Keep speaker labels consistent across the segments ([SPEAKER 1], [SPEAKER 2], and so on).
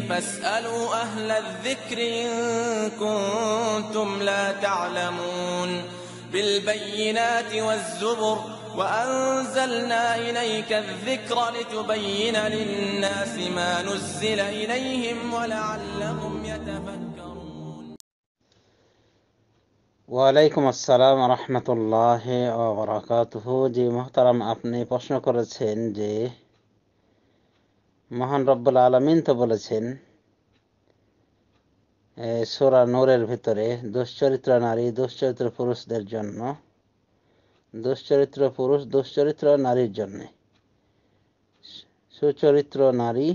[SPEAKER 1] فاسألوا أهل الذكر إن كنتم لا تعلمون بالبينات والزبر وأنزلنا إليك الذكر لتبين للناس ما نزل إليهم ولعلهم يتفكرون وعليكم السلام ورحمة الله وبركاته جي محترم أبني প্রশ্ন করেছেন যে মহান রব্বুল আলমিন তো বলেছেন সোরা নোরের ভিতরে দুশ্চরিত্র নারী দুশ্চরিত্র পুরুষদের জন্য দুশ্চরিত্র পুরুষ দুশ্চরিত্র নারীর জন্যে সুচরিত্র নারী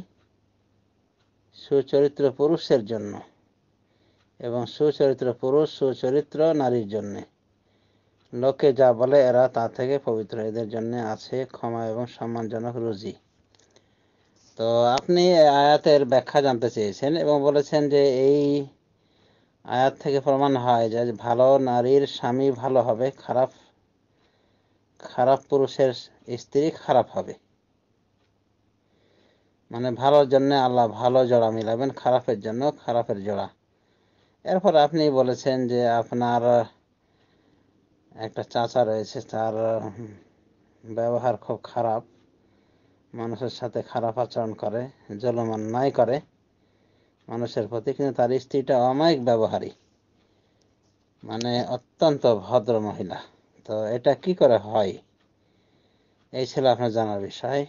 [SPEAKER 1] সুচরিত্র পুরুষের জন্য এবং সুচরিত্র পুরুষ সুচরিত্র নারীর জন্যে লোকে যা বলে এরা তা থেকে পবিত্র এদের জন্য আছে ক্ষমা এবং সম্মানজনক রুজি তো আপনি আয়াতের ব্যাখ্যা জানতে চেয়েছেন এবং বলেছেন যে এই আয়াত থেকে প্রমাণ হয় যে ভালো নারীর স্বামী ভালো হবে খারাপ খারাপ পুরুষের স্ত্রী খারাপ হবে মানে ভালোর জন্য আল্লাহ ভালো জোড়া মিলাবেন খারাপের জন্য খারাপের জোড়া এরপর আপনি বলেছেন যে আপনার একটা চাচা রয়েছে তার ব্যবহার খুব খারাপ মানুষের সাথে খারাপ আচরণ করে জলম অন্যায় করে মানুষের প্রতি কিন্তু তার স্ত্রীটা অমায়িক ব্যবহারী মানে অত্যন্ত ভদ্র মহিলা তো এটা কি করে হয় এই ছিল আপনার জানার বিষয়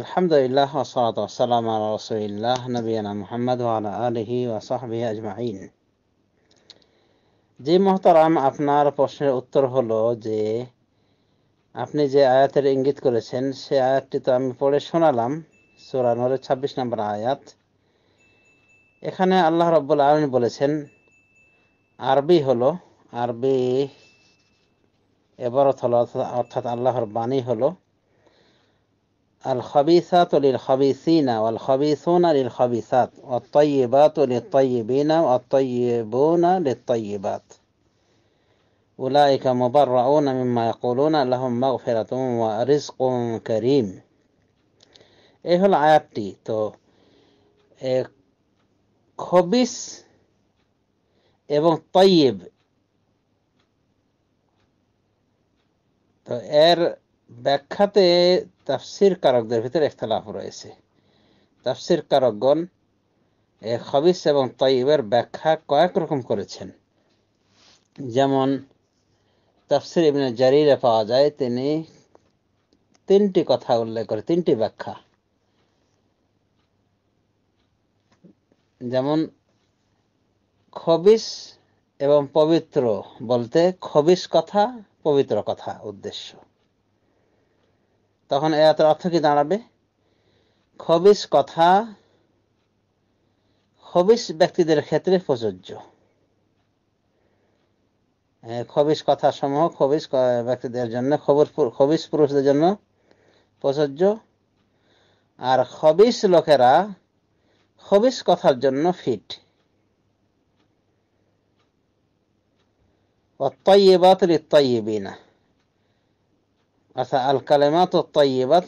[SPEAKER 1] আলহামদুলিল্লাহ ওসলাত ওসালাম আল রসুল্লাহ নবীনা মোহাম্মদ আলহি ওসহাবি আজমাইন যে মহতারাম আপনার প্রশ্নের উত্তর হলো যে আপনি যে আয়াতের ইঙ্গিত করেছেন সে আয়াতটি তো আমি পড়ে শোনালাম নরের ছাব্বিশ নম্বর আয়াত এখানে আল্লাহ রব্বুল আলমী বলেছেন আরবি হলো আরবি এবারত হল অর্থাৎ আল্লাহর বাণী হল আল খবিসাত লিল খবিসিনা ওয়াল খবিসুনা লিল খবিসাত অত্তয়িবাত লিল তয়িবিনা অত্তয়িবুনা লিল তয়িবাত أولئك مبرعون مما يقولون لهم مغفرة ورزق كريم এই হলো আয়াতটি তো খবিস এবং তৈব তো এর ব্যাখ্যাতে তাফসির কারকদের ভিতরে ইখতলাফ রয়েছে তাফসির কারকগণ এ খবিস এবং তৈবের ব্যাখ্যা কয়েক রকম করেছেন যেমন তাফসির ইবনে জারিরে পাওয়া যায় তিনি তিনটি কথা উল্লেখ করে তিনটি ব্যাখ্যা যেমন খবিস এবং পবিত্র বলতে খবিস কথা পবিত্র কথা উদ্দেশ্য তখন এত অর্থ কি দাঁড়াবে খবিস কথা খবিস ব্যক্তিদের ক্ষেত্রে প্রযোজ্য খবিস কথা সমূহ খবিস ব্যক্তিদের জন্য খবর খবিস পুরুষদের জন্য প্রযোজ্য আর খবিস লোকেরা খবিস কথার জন্য ফিট অত্যবাত না অর্থাৎ আল কালেমাত তৈবাত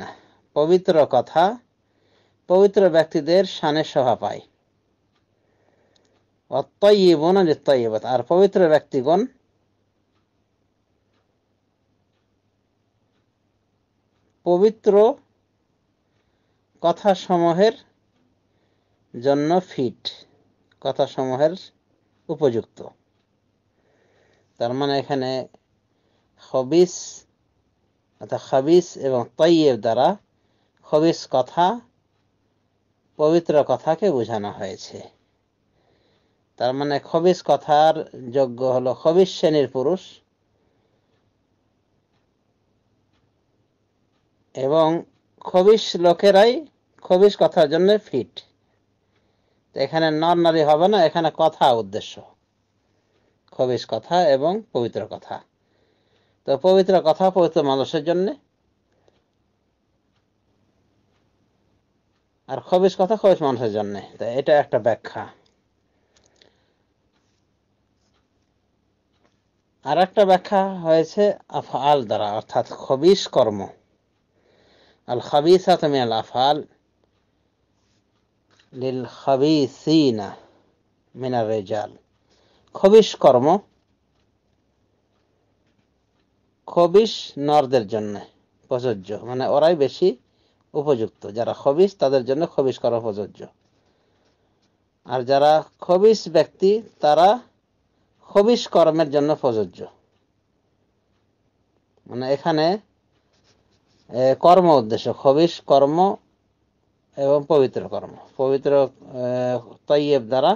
[SPEAKER 1] না পবিত্র কথা পবিত্র ব্যক্তিদের সানে সভা পায় অত্যইবন লিত্তইবাত আর পবিত্র ব্যক্তিগণ পবিত্র কথাসমূহের জন্য ফিট কথাসমূহের উপযুক্ত তার মানে এখানে হবিস অর্থাৎ হবিস এবং তৈয়েব দ্বারা হবিস কথা পবিত্র কথাকে বোঝানো হয়েছে তার মানে খবিস কথার যোগ্য হলো খবিস শ্রেণীর পুরুষ এবং খবিস লোকেরাই খবিস কথার জন্য ফিট এখানে নর নারী হবে না এখানে কথা উদ্দেশ্য খবিস কথা এবং পবিত্র কথা তো পবিত্র কথা পবিত্র মানুষের জন্য আর খবিস কথা খবিস মানুষের জন্য তো এটা একটা ব্যাখ্যা আর একটা ব্যাখ্যা হয়েছে আফআল দ্বারা অর্থাৎ খবিশ কর্ম আল খাবিস আল আফআল লিল খাবিসিনা মিনা রেজাল খবিশ কর্ম খবিস নরদের জন্য প্রযোজ্য মানে ওরাই বেশি উপযুক্ত যারা খবিশ তাদের জন্য খবিস করা প্রযোজ্য আর যারা খবিশ ব্যক্তি তারা হবিস কর্মের জন্য প্রযোজ্য মানে এখানে কর্ম উদ্দেশ্য হবিস কর্ম এবং পবিত্র কর্ম পবিত্র তৈয়েব দ্বারা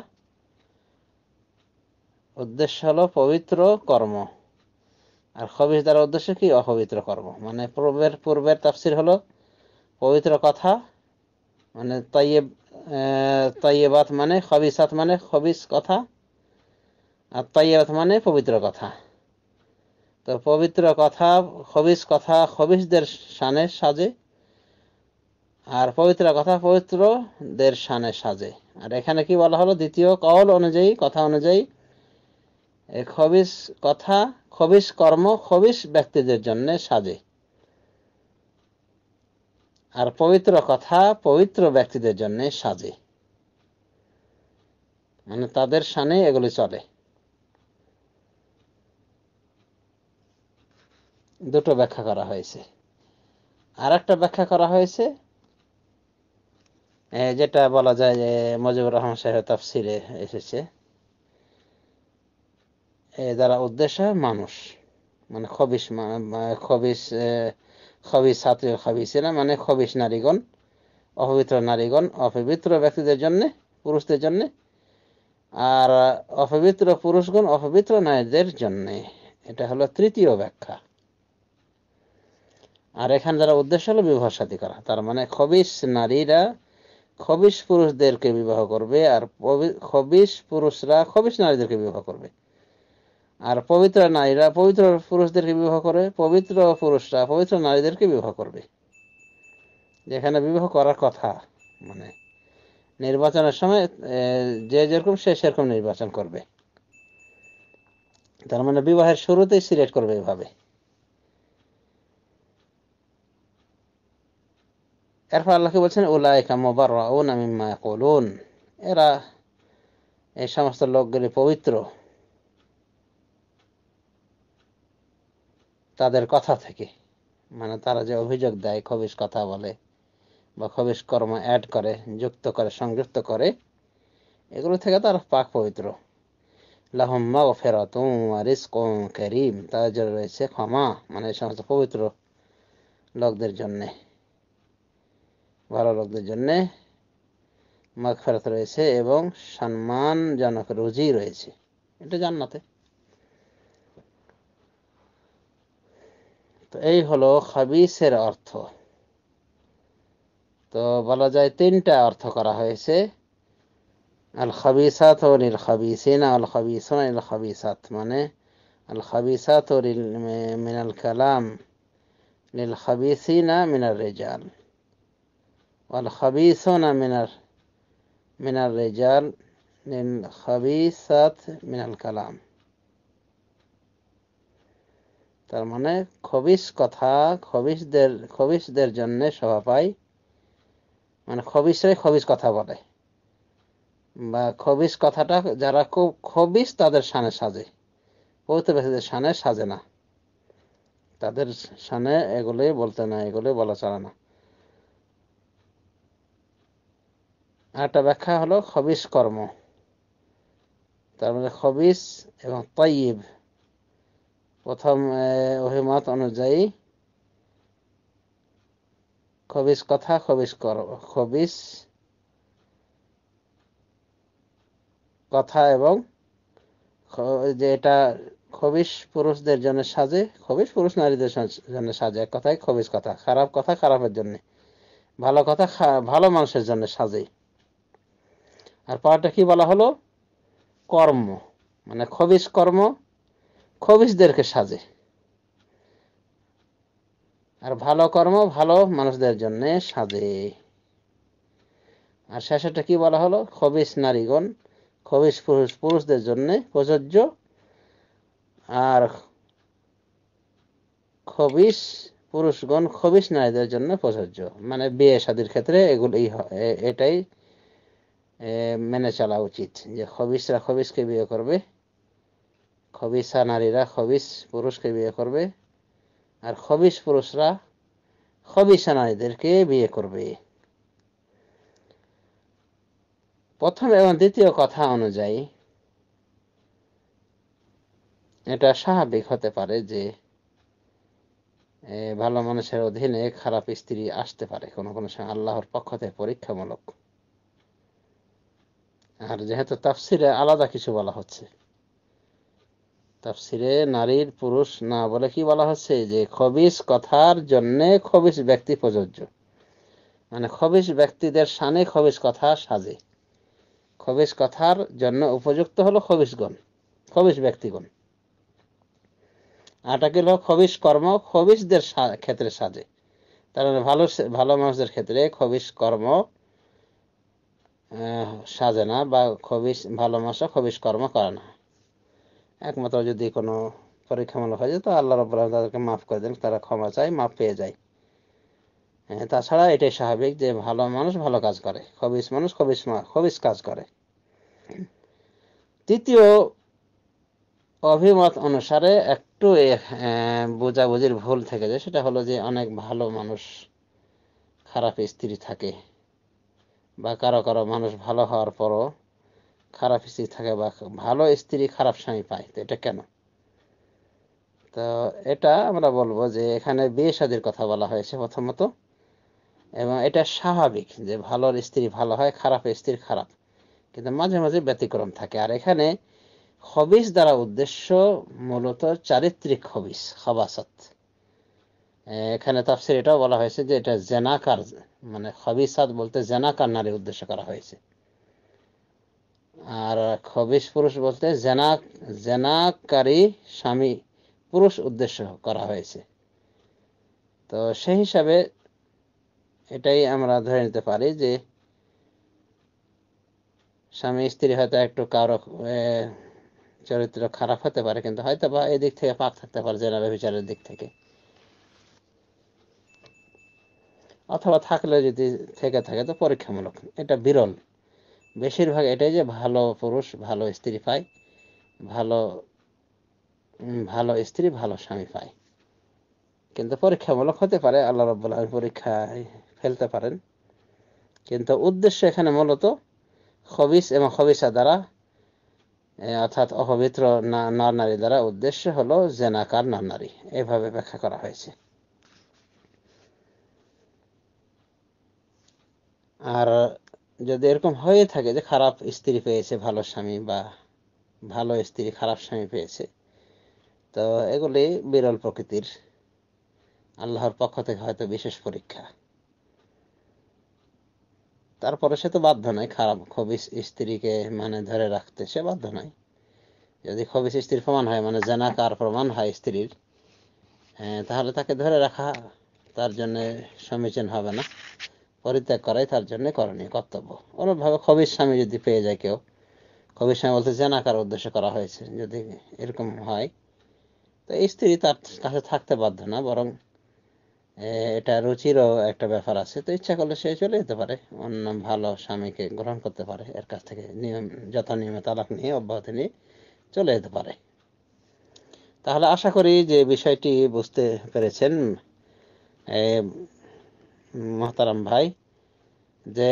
[SPEAKER 1] উদ্দেশ্য হলো পবিত্র কর্ম আর খবিস দ্বারা উদ্দেশ্য কি অপবিত্র কর্ম মানে পূর্বের পূর্বের তাফসির হলো পবিত্র কথা মানে তৈয়েব তাইয়েবাত মানে খবিসাত মানে খবিস কথা আত্মাইয়াত মানে পবিত্র কথা তো পবিত্র কথা খবিস কথা খবিসদের সানে সাজে আর পবিত্র কথা পবিত্রদের সানে সাজে আর এখানে কি বলা হলো দ্বিতীয় কল অনুযায়ী কথা অনুযায়ী খবিস কথা খবিস কর্ম খবিস ব্যক্তিদের জন্য সাজে আর পবিত্র কথা পবিত্র ব্যক্তিদের জন্য সাজে মানে তাদের সানে এগুলি চলে দুটো ব্যাখ্যা করা হয়েছে আর একটা ব্যাখ্যা করা হয়েছে যেটা বলা যায় যে মজিবুর রহমান সাহেব তাফসিরে এসেছে যারা উদ্দেশ্য মানুষ মানে খবিস খবিস খবিস ছাত্রী খবিসেরা মানে খবিস নারীগণ অপবিত্র নারীগণ অপবিত্র ব্যক্তিদের জন্য পুরুষদের জন্য আর অপবিত্র পুরুষগণ অপবিত্র নারীদের জন্য এটা হলো তৃতীয় ব্যাখ্যা আর এখানে যারা উদ্দেশ্য হলো বিবাহ সাথী করা তার মানে খবিস নারীরা খবিস পুরুষদেরকে বিবাহ করবে আর খবিস পুরুষরা খবিস নারীদেরকে বিবাহ করবে আর পবিত্র নারীরা পবিত্র পুরুষদেরকে বিবাহ করে পবিত্র পুরুষরা পবিত্র নারীদেরকে বিবাহ করবে যেখানে বিবাহ করার কথা মানে নির্বাচনের সময় যে যেরকম সে সেরকম নির্বাচন করবে তার মানে বিবাহের শুরুতেই সিলেক্ট করবে এভাবে এরপর আল্লাহকে বলছেন ওলায়কা মোবারউন মিম্মা ইয়াকুলুন এরা এই সমস্ত লোকগুলি পবিত্র তাদের কথা থেকে মানে তারা যে অভিযোগ দেয় খবিস কথা বলে বা খবিস কর্ম অ্যাড করে যুক্ত করে সংযুক্ত করে এগুলো থেকে তার পাক পবিত্র লাহম্মা ও ফেরাতুম রিসকম কেরিম তাদের রয়েছে ক্ষমা মানে এই সমস্ত পবিত্র লোকদের জন্যে ভালো লোকদের জন্য রয়েছে এবং সম্মানজনক রুজি রয়েছে এটা জান্নাতে তো এই হলো খাবিসের অর্থ তো বলা যায় তিনটা অর্থ করা হয়েছে আল খাবিসাত ও নীল খাবিসিন আল খাবিস নীল খাবিসাত মানে আল খাবিসাত ও মিনাল কালাম নীল খাবিসিনা মিনাল রেজাল والخبيثون من من الرجال للخبيثات من الكلام তার মানে খবিস কথা খবিসদের খবিসদের জন্য সভা পাই মানে খবিসরে খবিস কথা বলে বা খবিস কথাটা যারা খুব খবিস তাদের সানে সাজে পৌত ব্যক্তিদের সানে সাজে না তাদের সানে এগুলোই বলতে না এগুলোই বলা চলে না একটা ব্যাখ্যা হলো খবিস কর্ম তার মধ্যে মানে খবিস এবং তৈব প্রথম অভিমত অনুযায়ী খবিস কথা খবিস কর্ম খবিস কথা এবং যে এটা খবিস পুরুষদের জন্য সাজে খবিস পুরুষ নারীদের জন্য সাজে এক কথায় খবিস কথা খারাপ কথা খারাপের জন্য ভালো কথা ভালো মানুষের জন্য সাজে আর পাওয়াটা কি বলা হলো কর্ম মানে খবিস কর্ম খবিসদেরকে সাজে আর ভালো কর্ম ভালো মানুষদের জন্য সাজে আর শেষেটা কি বলা হলো খবিস নারীগণ খবিস পুরুষ পুরুষদের জন্য প্রযোজ্য আর খবিস পুরুষগণ খবিস নারীদের জন্য প্রযোজ্য মানে বিয়ে শাদির ক্ষেত্রে এগুলি এটাই মেনে চলা উচিত যে খবিসরা খবিসকে বিয়ে করবে খবিসা নারীরা খবিস পুরুষকে বিয়ে করবে আর খবিস পুরুষরা খবিসা নারীদেরকে বিয়ে করবে প্রথম এবং দ্বিতীয় কথা অনুযায়ী এটা স্বাভাবিক হতে পারে যে ভালো মানুষের অধীনে খারাপ স্ত্রী আসতে পারে কোনো কোনো সময় আল্লাহর পক্ষ থেকে পরীক্ষামূলক আর যেহেতু তাফসিরে আলাদা কিছু বলা হচ্ছে তাফসিরে নারীর পুরুষ না বলে কি বলা হচ্ছে যে খবিস কথার জন্যে খবিস ব্যক্তি প্রযোজ্য মানে খবিস ব্যক্তিদের সানে খবিস কথা সাজে খবিস কথার জন্য উপযুক্ত হলো খবিসগণ খবিস ব্যক্তিগণ আটাকে হলো খবিস কর্ম খবিসদের ক্ষেত্রে সাজে তার ভালো ভালো মানুষদের ক্ষেত্রে খবিস কর্ম সাজে না বা খবিস ভালো মশা খবিস কর্ম করে না একমাত্র যদি কোনো পরীক্ষামূলক হয় তো আল্লাহ রব তাদেরকে মাফ করে দেন তারা ক্ষমা চায় মাফ পেয়ে যায় হ্যাঁ তাছাড়া এটাই স্বাভাবিক যে ভালো মানুষ ভালো কাজ করে খবিস মানুষ খবিস খবিস কাজ করে তৃতীয় অভিমত অনুসারে একটু বোঝাবুঝির ভুল থেকে যায় সেটা হলো যে অনেক ভালো মানুষ খারাপ স্ত্রী থাকে বা কারো কারো মানুষ ভালো হওয়ার পরও খারাপ স্ত্রী থাকে বা ভালো স্ত্রী খারাপ স্বামী পায় তো এটা কেন তো এটা আমরা বলবো যে এখানে বিয়ে শাদির কথা বলা হয়েছে প্রথমত এবং এটা স্বাভাবিক যে ভালো স্ত্রী ভালো হয় খারাপ স্ত্রী খারাপ কিন্তু মাঝে মাঝে ব্যতিক্রম থাকে আর এখানে হবিস দ্বারা উদ্দেশ্য মূলত চারিত্রিক হবিস হবাসত এখানে তাফসির এটাও বলা হয়েছে যে এটা জেনাকার মানে খবিসাদ বলতে জেনাকার নারী উদ্দেশ্য করা হয়েছে আর খবিস পুরুষ বলতে জেনা জেনাকারী স্বামী পুরুষ উদ্দেশ্য করা হয়েছে তো সেই হিসাবে এটাই আমরা ধরে নিতে পারি যে স্বামী স্ত্রী হয়তো একটু কারো চরিত্র খারাপ হতে পারে কিন্তু হয়তো বা এদিক থেকে পাক থাকতে পারে জেনারেল বিচারের দিক থেকে অথবা থাকলে যদি থেকে থাকে তো পরীক্ষামূলক এটা বিরল বেশিরভাগ এটাই যে ভালো পুরুষ ভালো স্ত্রী পায় ভালো ভালো স্ত্রী ভালো স্বামী পায় কিন্তু পরীক্ষামূলক হতে পারে আল্লাহ রব্বুল পরীক্ষা পরীক্ষায় ফেলতে পারেন কিন্তু উদ্দেশ্য এখানে মূলত হবিস এবং হবিসা দ্বারা অর্থাৎ অপবিত্র নর নারী দ্বারা উদ্দেশ্য হলো জেনাকার নর নারী এভাবে ব্যাখ্যা করা হয়েছে আর যদি এরকম হয়ে থাকে যে খারাপ স্ত্রী পেয়েছে ভালো স্বামী বা ভালো স্ত্রী খারাপ স্বামী পেয়েছে তো এগুলি বিরল প্রকৃতির আল্লাহর পক্ষ থেকে হয়তো বিশেষ পরীক্ষা তারপরে সে তো বাধ্য নয় খারাপ খবিস স্ত্রীকে মানে ধরে রাখতে সে বাধ্য নয় যদি খবিস স্ত্রীর প্রমাণ হয় মানে জেনাকার প্রমাণ হয় স্ত্রীর হ্যাঁ, তাহলে তাকে ধরে রাখা তার জন্য সমীচীন হবে না পরিত্যাগ করাই তার জন্য করণীয় কর্তব্য অনুরূপভাবে কবির স্বামী যদি পেয়ে যায় কেউ কবির স্বামী বলতে জানা কার উদ্দেশ্যে করা হয়েছে যদি এরকম হয় তো স্ত্রী তার কাছে থাকতে বাধ্য না বরং এটা রুচিরও একটা ব্যাপার আছে তো ইচ্ছা করলে সে চলে যেতে পারে অন্য ভালো স্বামীকে গ্রহণ করতে পারে এর কাছ থেকে নিয়ম যথা নিয়মে তালাক নিয়ে অব্যাহতি নিয়ে চলে যেতে পারে তাহলে আশা করি যে বিষয়টি বুঝতে পেরেছেন মহতারাম ভাই যে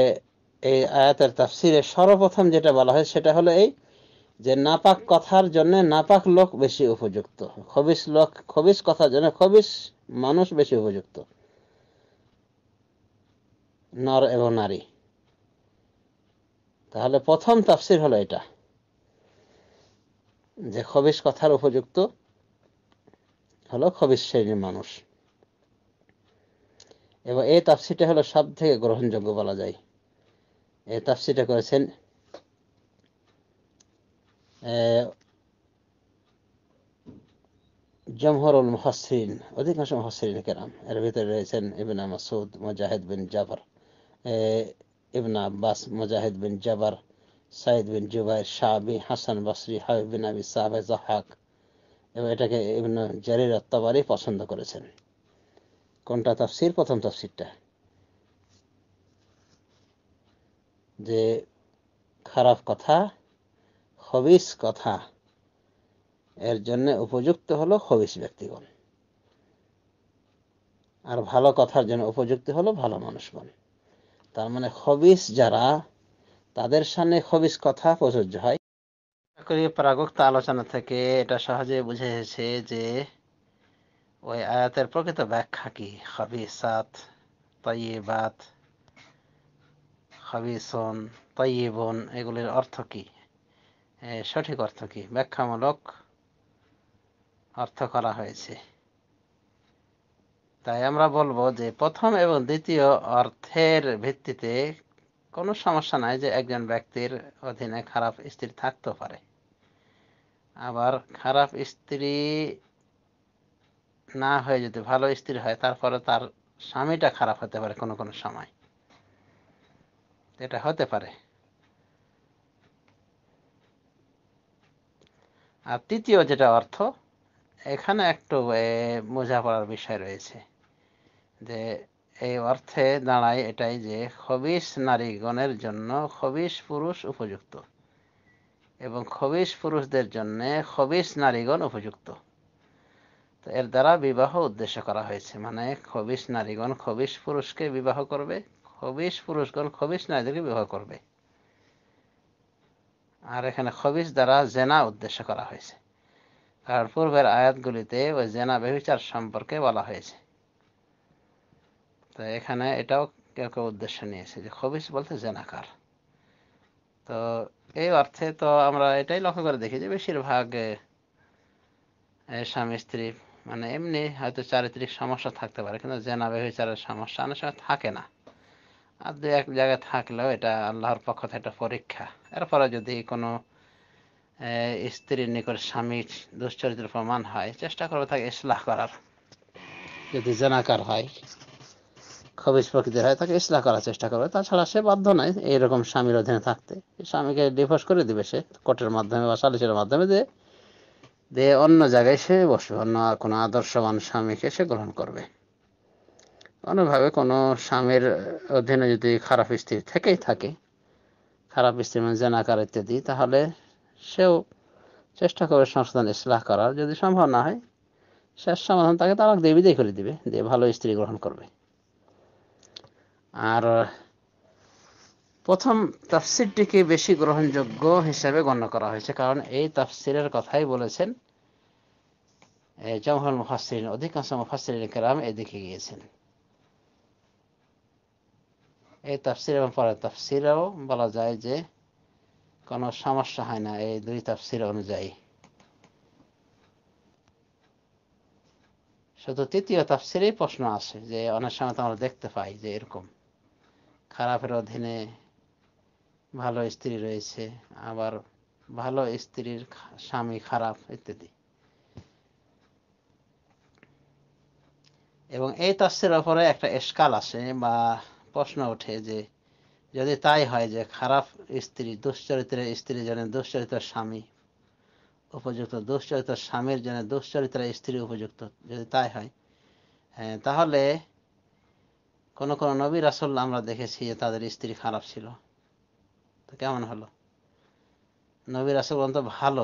[SPEAKER 1] এই আয়াতের তাফসিরে সর্বপ্রথম যেটা বলা হয় সেটা হলো এই যে নাপাক কথার জন্য নাপাক লোক বেশি উপযুক্ত খবিস লোক খবিস কথার জন্য খবিস মানুষ বেশি উপযুক্ত নর এবং নারী তাহলে প্রথম তাফসির হলো এটা যে খবিস কথার উপযুক্ত হলো খবিস শ্রেণীর মানুষ এবং এই তাফসিটা হলো সব থেকে গ্রহণযোগ্য বলা যায় এই তাফসিটা করেছেন জমহরুল মহাসিন অধিকাংশ মহাসিন কেরাম এর ভিতরে রয়েছেন ইবনা মাসুদ মুজাহিদ বিন জাবার ইবনা আব্বাস মুজাহিদ বিন জাবার সাইদ বিন জুবাইর শাহাবি হাসান বাসরি হাবিব বিন আবি সাহেব জাহাক এবং এটাকে ইবনা জারির আত্মাবারি পছন্দ করেছেন কোনটা তাফসির প্রথম তাফসিরটা যে খারাপ কথা হবিস কথা এর জন্য উপযুক্ত হলো হবিস ব্যক্তিগণ আর ভালো কথার জন্য উপযুক্ত হলো ভালো মানুষগণ তার মানে হবিস যারা তাদের সামনে হবিস কথা প্রযোজ্য হয় প্রাগক্ত আলোচনা থেকে এটা সহজে বুঝে এসেছে যে ওই আয়াতের প্রকৃত ব্যাখ্যা কি এগুলির অর্থ কি সঠিক অর্থ কি ব্যাখ্যামূলক অর্থ করা হয়েছে তাই আমরা বলবো যে প্রথম এবং দ্বিতীয় অর্থের ভিত্তিতে কোনো সমস্যা নাই যে একজন ব্যক্তির অধীনে খারাপ স্ত্রী থাকতে পারে আবার খারাপ স্ত্রী না হয়ে যদি ভালো স্ত্রী হয় তারপরে তার স্বামীটা খারাপ হতে পারে কোনো কোনো সময় এটা হতে পারে আর তৃতীয় যেটা অর্থ এখানে একটু বোঝাপড়ার বিষয় রয়েছে যে এই অর্থে দাঁড়ায় এটাই যে খবিস নারীগণের জন্য খবিস পুরুষ উপযুক্ত এবং খবিস পুরুষদের জন্য খবিস নারীগণ উপযুক্ত এর দ্বারা বিবাহ উদ্দেশ্য করা হয়েছে মানে খবিশ নারীগণ খবিশ পুরুষকে বিবাহ করবে খবিশ পুরুষগণ খবিশ নারীদেরকে বিবাহ করবে আর এখানে খবিশ দ্বারা জেনা উদ্দেশ্য করা হয়েছে কারণ পূর্বের আয়াতগুলিতে ওই জেনা বেবিচার সম্পর্কে বলা হয়েছে তো এখানে এটাও কেউ কেউ উদ্দেশ্য নিয়েছে যে খবিশ বলতে জেনাকার তো এই অর্থে তো আমরা এটাই লক্ষ্য করে দেখি যে বেশিরভাগ স্বামী স্ত্রী মানে এমনি হয়তো চারিত্রিক সমস্যা থাকতে পারে কিন্তু জেনা ব্যবচারের সমস্যা অনেক সময় থাকে না আর দু এক জায়গায় থাকলেও এটা আল্লাহর পক্ষ থেকে একটা পরীক্ষা এরপরে যদি কোনো স্ত্রীর নিকট স্বামীর দুশ্চরিত্র প্রমাণ হয় চেষ্টা করবে তাকে ইসলাহ করার যদি জেনাকার হয় খবিজ প্রকৃতির হয় তাকে ইসলাহ করার চেষ্টা করবে তাছাড়া সে বাধ্য নয় এইরকম স্বামীর অধীনে থাকতে স্বামীকে ডিভোর্স করে দিবে সে কোর্টের মাধ্যমে বা সালিসের মাধ্যমে যে দিয়ে অন্য জায়গায় সে বসবে অন্য কোনো আদর্শবান স্বামীকে সে গ্রহণ করবে কোনোভাবে কোনো স্বামীর অধীনে যদি খারাপ স্ত্রী থেকেই থাকে খারাপ স্ত্রী মানে জেনাকার ইত্যাদি তাহলে সেও চেষ্টা করবে সংশোধন ইসলাহ করার যদি সম্ভব না হয় শেষ সমাধান তাকে তালাক দিয়ে বিদায় করে দিবে দিয়ে ভালো স্ত্রী গ্রহণ করবে আর প্রথম তাফসিরটিকে বেশি গ্রহণযোগ্য হিসাবে গণ্য করা হয়েছে কারণ এই তাফসিরের কথাই বলেছেন জমহল মুফাসরিন অধিকাংশ মুফাসরিন কেরাম এদিকে গিয়েছেন এই তাফসির এবং পরে তাফসিরেও বলা যায় যে কোনো সমস্যা হয় না এই দুই তাফসির অনুযায়ী শুধু তৃতীয় তাফসিরেই প্রশ্ন আসে যে অনেক সময় তো আমরা দেখতে পাই যে এরকম খারাপের অধীনে ভালো স্ত্রী রয়েছে আবার ভালো স্ত্রীর স্বামী খারাপ ইত্যাদি এবং এই তাস্তির ওপরে একটা এসকাল আসে বা প্রশ্ন ওঠে যে যদি তাই হয় যে খারাপ স্ত্রী দুশ্চরিত্রের স্ত্রী যেন দুশ্চরিত্র স্বামী উপযুক্ত দুশ্চরিত্র স্বামীর জন্য দুশ্চরিত্র স্ত্রী উপযুক্ত যদি তাই হয় হ্যাঁ, তাহলে কোন কোন নবী রাসল আমরা দেখেছি যে তাদের স্ত্রী খারাপ ছিল কেমন হলো নবীর আসল অন্ত ভালো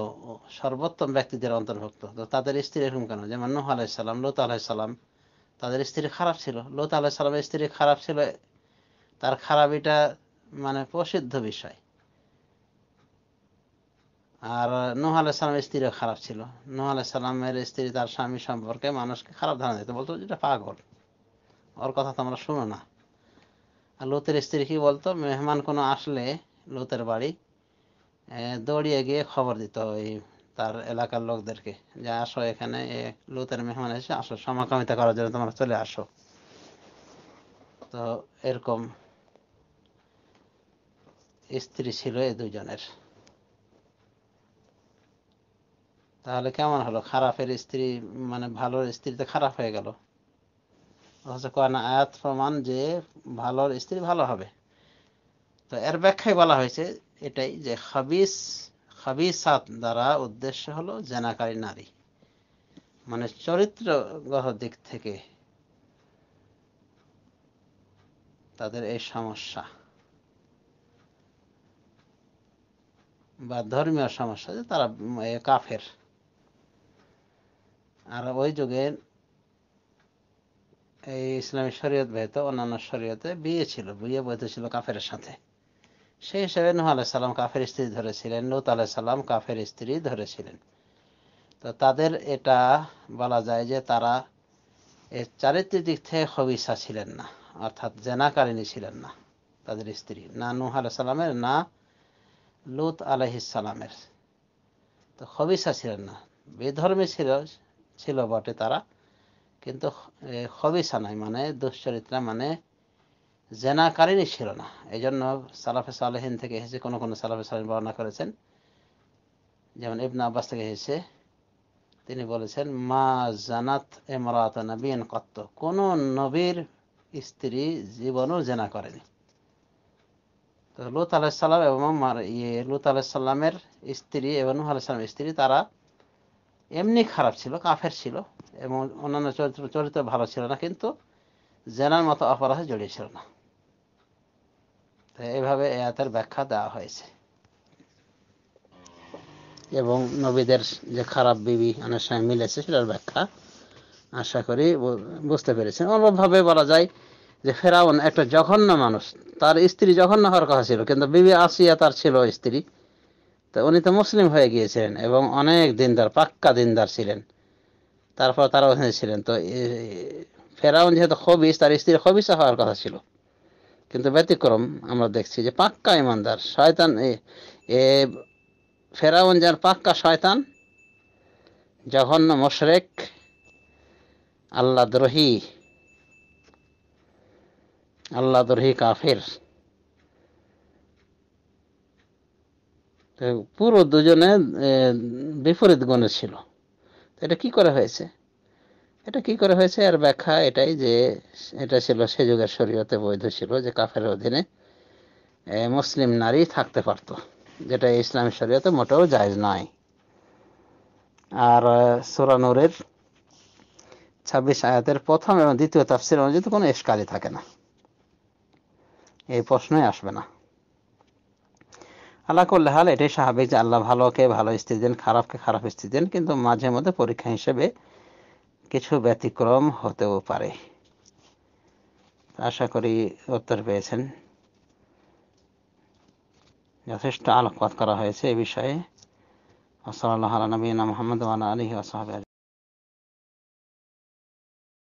[SPEAKER 1] সর্বোত্তম ব্যক্তিদের অন্তর্ভুক্ত তো তাদের স্ত্রী এরকম কেন যেমন নুহ সাল্লাম লোত সাল্লাম তাদের স্ত্রী খারাপ ছিল লোত সাল্লামের স্ত্রী খারাপ ছিল তার খারাপিটা মানে প্রসিদ্ধ বিষয় আর নুহ সাল্লামের স্ত্রীও খারাপ ছিল নুহ সাল্লামের স্ত্রী তার স্বামী সম্পর্কে মানুষকে খারাপ ধারণা দিতে বলতো যেটা পাগল ওর কথা তোমরা শুনো না আর লোতের স্ত্রী কি বলতো মেহমান কোনো আসলে লোতের বাড়ি দৌড়িয়ে গিয়ে খবর দিত ওই তার এলাকার লোকদেরকে যে আসো এখানে লোতের মেহমান এসে আসো সমাকামিতা করার জন্য তোমরা চলে আসো তো এরকম স্ত্রী ছিল এই দুজনের তাহলে কেমন হলো খারাপের স্ত্রী মানে ভালোর স্ত্রী তো খারাপ হয়ে গেল অথচ কয় না আয়াত প্রমাণ যে ভালোর স্ত্রী ভালো হবে তো এর ব্যাখ্যায় বলা হয়েছে এটাই যে হাবিস হাবিসাত দ্বারা উদ্দেশ্য হলো জেনাকারী নারী মানে চরিত্রগত দিক থেকে তাদের এই সমস্যা বা ধর্মীয় সমস্যা যে তারা কাফের আর ওই যুগে এই ইসলামী শরীয়ত ব্যতীত অন্যান্য শরীয়তে বিয়ে ছিল বিয়ে বৈধ ছিল কাফের সাথে সেই হিসেবে নুহ আলাইসাল্লাম কাফের স্ত্রী ধরেছিলেন লুত আলাইসাল্লাম কাফের স্ত্রী ধরেছিলেন তো তাদের এটা বলা যায় যে তারা এর চারিত্রিক দিক থেকে হবিসা ছিলেন না অর্থাৎ জেনাকারিনী ছিলেন না তাদের স্ত্রী না নুহ আলাইসাল্লামের না লুত আলহিসালামের তো হবিসা ছিলেন না বেধর্মী ছিল ছিল বটে তারা কিন্তু হবিসা নয় মানে দুশ্চরিত্রা মানে জেনাকারীনই ছিল না এই জন্য সালাফে সালেহীন থেকে এসেছে কোনো কোনো সালাফে সালেহীন বর্ণনা করেছেন যেমন ইবনা আব্বাস থেকে এসেছে তিনি বলেছেন মা জানাত এমরাত নবীন কত্ত কোন নবীর স্ত্রী জীবনও জেনা করেনি তো লুত আলাহিসাল্লাম এবং ইয়ে লুত আলাহিসাল্লামের স্ত্রী এবং নুহ আলাহিসাল্লামের স্ত্রী তারা এমনি খারাপ ছিল কাফের ছিল এবং অন্যান্য চরিত্র চরিত্র ভালো ছিল না কিন্তু জেনার মতো অপরাধে জড়িয়েছিল না তো এইভাবে আয়াতের ব্যাখ্যা দেওয়া হয়েছে এবং নবীদের যে খারাপ বিবি অনেক সময় মিলেছে সেটার ব্যাখ্যা আশা করি বুঝতে পেরেছেন অনুরূপভাবে বলা যায় যে ফেরাউন একটা জঘন্য মানুষ তার স্ত্রী জঘন্য হওয়ার কথা ছিল কিন্তু বিবি আসিয়া তার ছিল স্ত্রী তো উনি তো মুসলিম হয়ে গিয়েছিলেন এবং অনেক দিনদার পাক্কা দিনদার ছিলেন তারপর তারা ওখানে ছিলেন তো ফেরাউন যেহেতু খবিস তার স্ত্রীর খবিসা হওয়ার কথা ছিল কিন্তু ব্যতিক্রম আমরা দেখছি যে পাক্কা ইমানদার শয়তান এ ফেরাউন যার পাক্কা শয়তান জঘন্য মোশরেক আল্লাদ্রোহী দ্রোহী কাফের পুরো দুজনে বিপরীত গুণে ছিল এটা কি করে হয়েছে এটা কি করা হয়েছে আর ব্যাখ্যা এটাই যে এটা ছিল সে যুগের শরীয়তে বৈধ ছিল যে কাফের অধীনে মুসলিম নারী থাকতে পারত যেটা ইসলামী শরীয়তে মোটেও জায়জ নয় আর সুরানুরের ছাব্বিশ আয়াতের প্রথম এবং দ্বিতীয় তাফসির অনুযায়ী কোনো এসকালি থাকে না এই প্রশ্নই আসবে না আল্লাহ করলে হাল এটাই স্বাভাবিক যে আল্লাহ ভালোকে ভালো স্থিতি দেন খারাপকে খারাপ স্থিতি দেন কিন্তু মাঝে মধ্যে পরীক্ষা হিসেবে কিছু ব্যতিক্রম হতেও পারে আশা করি উত্তর পেয়েছেন যথেষ্ট আলোকপাত করা হয়েছে এ বিষয়ে আসসালাম আল্লাহ নবীনা মোহাম্মদ আলী ওসাহাব